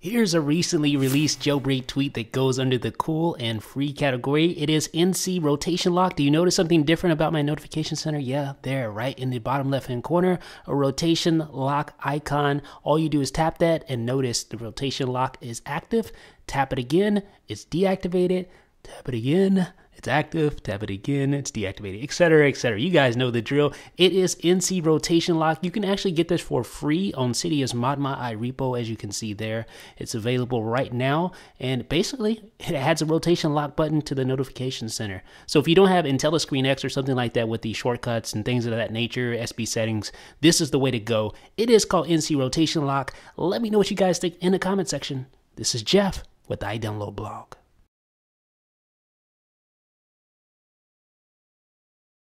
Here's a recently released jailbreak tweet that goes under the cool and free category. It is NC rotation lock. Do you notice something different about my notification center? Yeah, there, right in the bottom left hand corner, a rotation lock icon. All you do is tap that and notice the rotation lock is active. Tap it again, it's deactivated. Tap it again, it's active, tap it again, it's deactivated, etc., etc. You guys know the drill. It is NC Rotation Lock. You can actually get this for free on Cydia's Modma repo, as you can see there. It's available right now, and basically, it adds a rotation lock button to the notification center. So if you don't have IntelliScreen X or something like that with the shortcuts and things of that nature, SB settings, this is the way to go. It is called NC Rotation Lock. Let me know what you guys think in the comment section. This is Jeff with the iDownload blog.